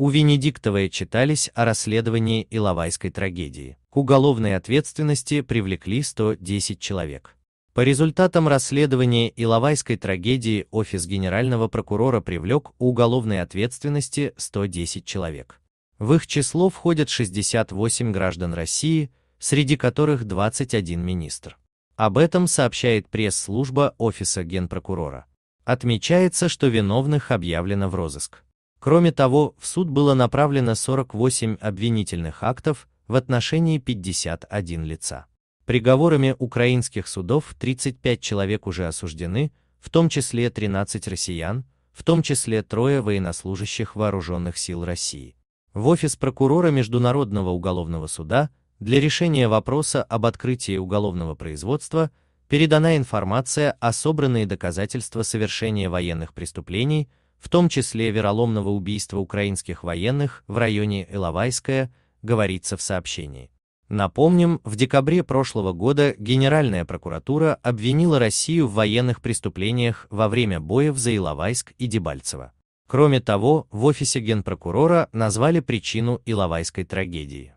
У Венедиктовой читались о расследовании Иловайской трагедии. К уголовной ответственности привлекли 110 человек. По результатам расследования Иловайской трагедии Офис Генерального прокурора привлек у уголовной ответственности 110 человек. В их число входят 68 граждан России, среди которых 21 министр. Об этом сообщает пресс-служба Офиса Генпрокурора. Отмечается, что виновных объявлено в розыск. Кроме того, в суд было направлено 48 обвинительных актов в отношении 51 лица. Приговорами украинских судов 35 человек уже осуждены, в том числе 13 россиян, в том числе трое военнослужащих Вооруженных сил России. В офис прокурора Международного уголовного суда для решения вопроса об открытии уголовного производства передана информация о собранные доказательства совершения военных преступлений, в том числе вероломного убийства украинских военных в районе Иловайская, говорится в сообщении. Напомним, в декабре прошлого года Генеральная прокуратура обвинила Россию в военных преступлениях во время боев за Иловайск и Дебальцево. Кроме того, в офисе генпрокурора назвали причину Иловайской трагедии.